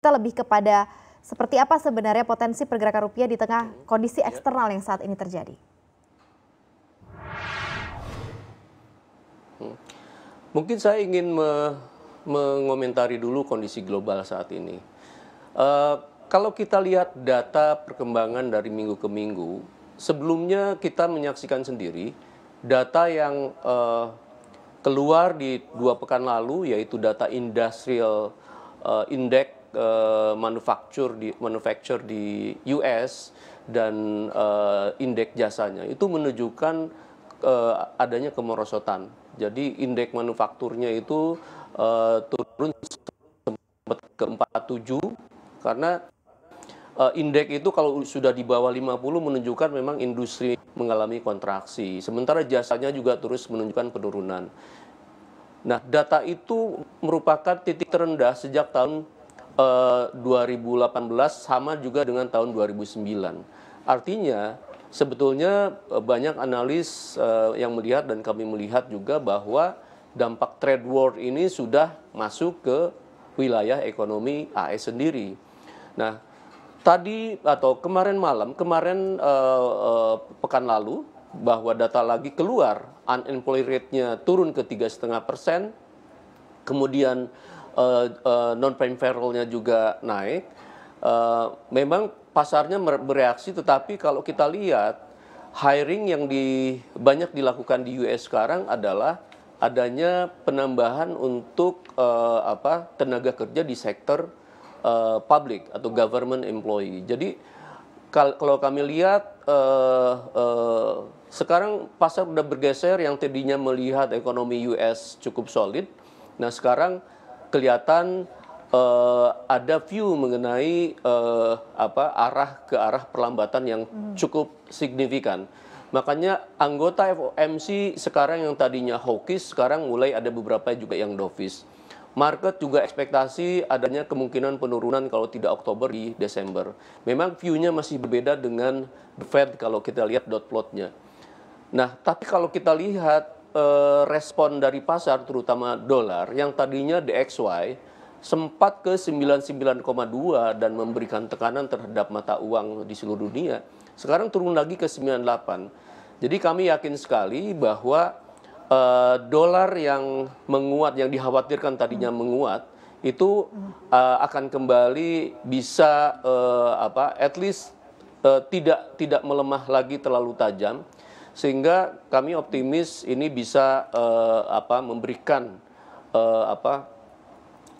kita lebih kepada seperti apa sebenarnya potensi pergerakan rupiah di tengah hmm, kondisi iya. eksternal yang saat ini terjadi? Hmm. Mungkin saya ingin me mengomentari dulu kondisi global saat ini. Uh, kalau kita lihat data perkembangan dari minggu ke minggu, sebelumnya kita menyaksikan sendiri data yang uh, keluar di dua pekan lalu, yaitu data industrial uh, index manufaktur di manufaktur di US dan uh, indeks jasanya itu menunjukkan uh, adanya kemerosotan. Jadi indeks manufakturnya itu uh, turun sempat ke 47 karena indeks itu kalau sudah di bawah 50 menunjukkan memang industri mengalami kontraksi. Sementara jasanya juga terus menunjukkan penurunan. Nah, data itu merupakan titik terendah sejak tahun eh, 2018 sama juga dengan tahun 2009. Artinya sebetulnya eh, banyak analis eh, yang melihat dan kami melihat juga bahwa dampak trade war ini sudah masuk ke wilayah ekonomi AS e sendiri. Nah, tadi atau kemarin malam, kemarin eh, eh, pekan lalu bahwa data lagi keluar unemployment rate-nya turun ke tiga setengah persen, kemudian uh, uh, non juga naik. Uh, memang pasarnya bereaksi, tetapi kalau kita lihat hiring yang di, banyak dilakukan di US sekarang adalah adanya penambahan untuk uh, apa tenaga kerja di sektor uh, public atau government employee. Jadi kalau kami lihat uh, uh, sekarang pasar sudah bergeser yang tadinya melihat ekonomi US cukup solid. Nah sekarang kelihatan uh, ada view mengenai uh, apa arah ke arah perlambatan yang hmm. cukup signifikan. Makanya anggota FOMC sekarang yang tadinya hawkish sekarang mulai ada beberapa juga yang dovish. Market juga ekspektasi adanya kemungkinan penurunan kalau tidak Oktober di Desember. Memang view-nya masih berbeda dengan The Fed kalau kita lihat dot plotnya. Nah, tapi kalau kita lihat eh, respon dari pasar terutama dolar yang tadinya DXY sempat ke 99,2 dan memberikan tekanan terhadap mata uang di seluruh dunia. Sekarang turun lagi ke 98. Jadi kami yakin sekali bahwa eh, dolar yang menguat yang dikhawatirkan tadinya hmm. menguat itu uh, akan kembali bisa uh, apa at least uh, tidak tidak melemah lagi terlalu tajam sehingga kami optimis ini bisa uh, apa memberikan uh, apa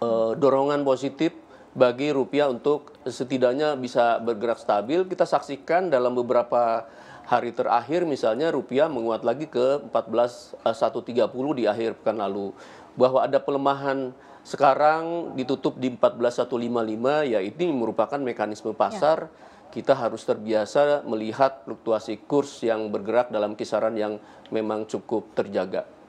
uh, dorongan positif bagi rupiah untuk setidaknya bisa bergerak stabil. Kita saksikan dalam beberapa hari terakhir misalnya rupiah menguat lagi ke 14.130 di akhir pekan lalu. Bahwa ada pelemahan sekarang ditutup di 14.155 ya ini merupakan mekanisme ya. pasar. Ya kita harus terbiasa melihat fluktuasi kurs yang bergerak dalam kisaran yang memang cukup terjaga.